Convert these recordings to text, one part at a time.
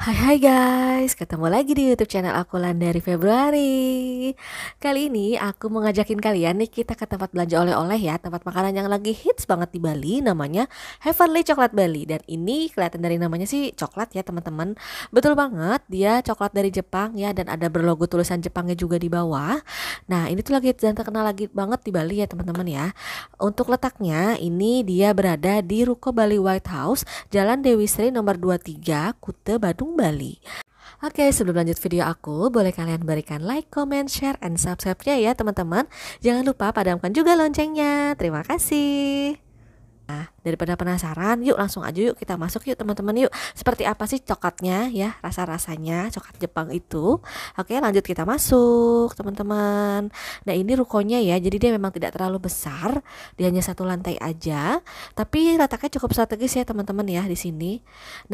Hai hai guys, ketemu lagi di YouTube channel aku dari Februari. Kali ini aku mau ngajakin kalian nih kita ke tempat belanja oleh-oleh ya, tempat makanan yang lagi hits banget di Bali namanya Heavenly Coklat Bali dan ini kelihatan dari namanya sih coklat ya teman-teman. Betul banget, dia coklat dari Jepang ya dan ada berlogo tulisan Jepangnya juga di bawah. Nah, ini tuh lagi dan terkenal lagi banget di Bali ya teman-teman ya. Untuk letaknya ini dia berada di Ruko Bali White House, Jalan Dewi Sri nomor 23, Kute Badung kembali. Oke, sebelum lanjut video aku, boleh kalian berikan like, comment, share, and subscribe-nya ya teman-teman. Jangan lupa padamkan juga loncengnya. Terima kasih. Nah, daripada penasaran, yuk langsung aja yuk kita masuk yuk teman-teman yuk. Seperti apa sih coklatnya ya, rasa-rasanya coklat Jepang itu. Oke, lanjut kita masuk teman-teman. Nah, ini rukonya ya. Jadi dia memang tidak terlalu besar, dia hanya satu lantai aja, tapi letaknya cukup strategis ya teman-teman ya di sini.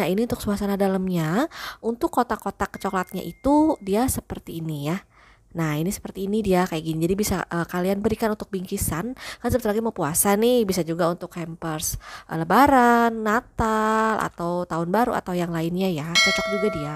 Nah, ini untuk suasana dalamnya. Untuk kotak-kotak coklatnya itu dia seperti ini ya. Nah, ini seperti ini dia kayak gini. Jadi bisa uh, kalian berikan untuk bingkisan. Kan sebentar lagi mau puasa nih, bisa juga untuk hampers uh, lebaran, Natal atau tahun baru atau yang lainnya ya. Cocok juga dia.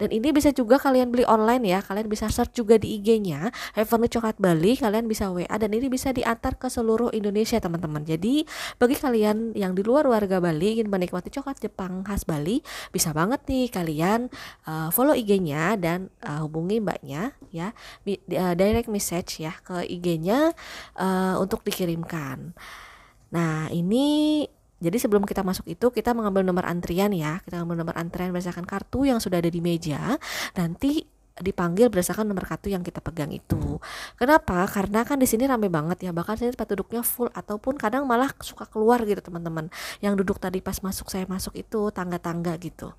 Dan ini bisa juga kalian beli online ya. Kalian bisa search juga di IG-nya Heavenly Coklat Bali. Kalian bisa WA dan ini bisa diantar ke seluruh Indonesia teman-teman. Jadi bagi kalian yang di luar warga Bali ingin menikmati coklat Jepang khas Bali, bisa banget nih kalian uh, follow IG-nya dan uh, hubungi mbaknya ya. uh, direct message ya ke IG-nya uh, untuk dikirimkan. Nah, ini jadi sebelum kita masuk itu kita mengambil nomor antrian ya. Kita mengambil nomor antrian berdasarkan kartu yang sudah ada di meja. Nanti dipanggil berdasarkan nomor kartu yang kita pegang itu. Kenapa? Karena kan di sini rame banget ya, bahkan sini tempat duduknya full ataupun kadang malah suka keluar gitu teman-teman. Yang duduk tadi pas masuk saya masuk itu tangga-tangga gitu.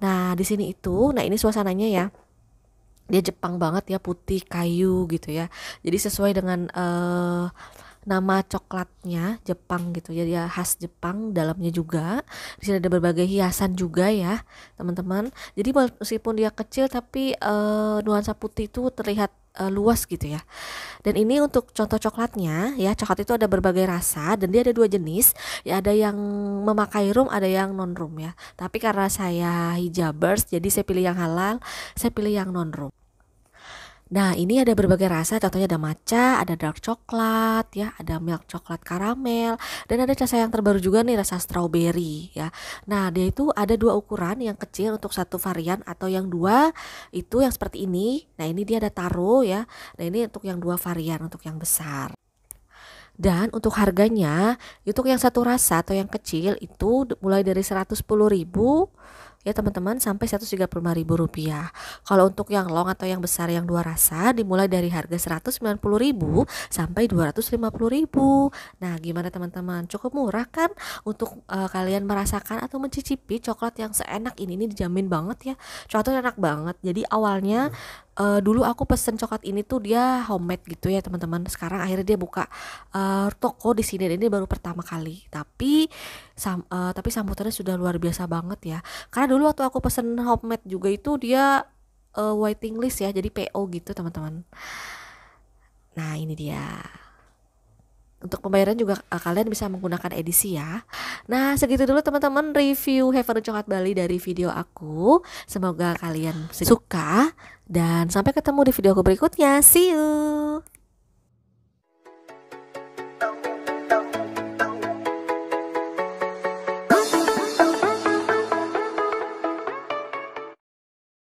Nah, di sini itu, nah ini suasananya ya dia Jepang banget ya putih kayu gitu ya jadi sesuai dengan uh, nama coklatnya Jepang gitu ya dia khas Jepang dalamnya juga di sini ada berbagai hiasan juga ya teman-teman jadi meskipun dia kecil tapi uh, nuansa putih itu terlihat uh, luas gitu ya. Dan ini untuk contoh coklatnya ya, coklat itu ada berbagai rasa dan dia ada dua jenis, ya ada yang memakai rum, ada yang non rum ya. Tapi karena saya hijabers jadi saya pilih yang halal, saya pilih yang non rum. Nah, ini ada berbagai rasa, contohnya ada matcha, ada dark coklat, ya, ada milk coklat karamel, dan ada rasa yang terbaru juga nih rasa strawberry, ya. Nah, dia itu ada dua ukuran, yang kecil untuk satu varian atau yang dua itu yang seperti ini. Nah, ini dia ada taro ya. Nah, ini untuk yang dua varian untuk yang besar. Dan untuk harganya, untuk yang satu rasa atau yang kecil itu mulai dari ribu ya teman-teman sampai 135.000 rupiah. Kalau untuk yang long atau yang besar yang dua rasa dimulai dari harga 190.000 sampai 250.000. Nah, gimana teman-teman? Cukup murah kan untuk uh, kalian merasakan atau mencicipi coklat yang seenak ini ini dijamin banget ya. Coklatnya enak banget. Jadi awalnya uh, dulu aku pesen coklat ini tuh dia homemade gitu ya teman-teman sekarang akhirnya dia buka uh, toko di sini dan ini baru pertama kali tapi sam, uh, tapi sambutannya sudah luar biasa banget ya karena dulu waktu aku pesen homemade juga itu dia uh, waiting list ya jadi PO gitu teman-teman nah ini dia untuk pembayaran juga uh, kalian bisa menggunakan edisi ya. Nah, segitu dulu teman-teman review Heaven Coklat Bali dari video aku. Semoga kalian suka dan sampai ketemu di video aku berikutnya. See you.